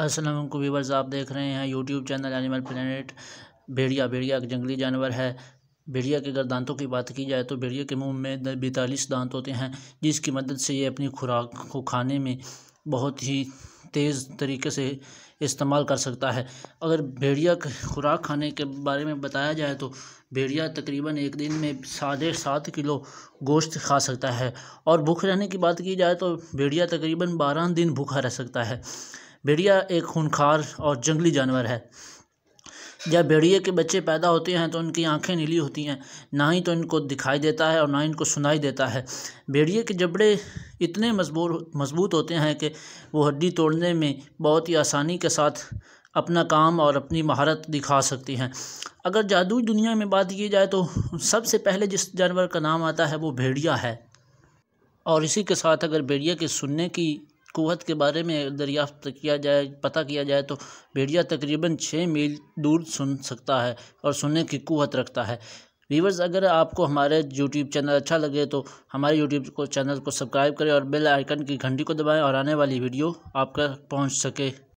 Aslam viewers आप देख रहे हैं यूट्यूब चैनल एनिमल प्लानट भेड़िया भेड़िया एक जंगली जानवर है भेड़िया के अगर दांतों की बात की जाए तो भेड़िया के मुंह में बैतालीस दांत होते हैं जिसकी मदद से ये अपनी खुराक को खाने में बहुत ही तेज़ तरीके से इस्तेमाल कर सकता है अगर भेड़िया खुराक खाने के बारे में बताया जाए तो भेड़िया तकरीबन एक दिन में साढ़े सात किलो गोश्त खा सकता है और भूख रहने की बात की जाए तो भेड़िया तकरीबन बारह दिन भूखा रह सकता है भेड़िया एक खूनखार और जंगली जानवर है जब भेड़िए के बच्चे पैदा होते हैं तो उनकी आंखें नीली होती हैं ना ही तो इनको दिखाई देता है और ना इनको सुनाई देता है भेड़िए के जबड़े इतने मजबूत मजबूत होते हैं कि वो हड्डी तोड़ने में बहुत ही आसानी के साथ अपना काम और अपनी महारत दिखा सकती हैं अगर जादू दुनिया में बात की जाए तो सबसे पहले जिस जानवर का नाम आता है वो भेड़िया है और इसी के साथ अगर भेड़िया के सुनने की कुवत के बारे में दरियाफ्त किया जाए पता किया जाए तो भेड़िया तकरीबन छः मील दूर सुन सकता है और सुनने की कुवत रखता है व्यूवर्स अगर आपको हमारे यूट्यूब चैनल अच्छा लगे तो हमारे यूट्यूब को चैनल को सब्सक्राइब करें और बेल आइकन की घंटी को दबाएं और आने वाली वीडियो आपका पहुंच सके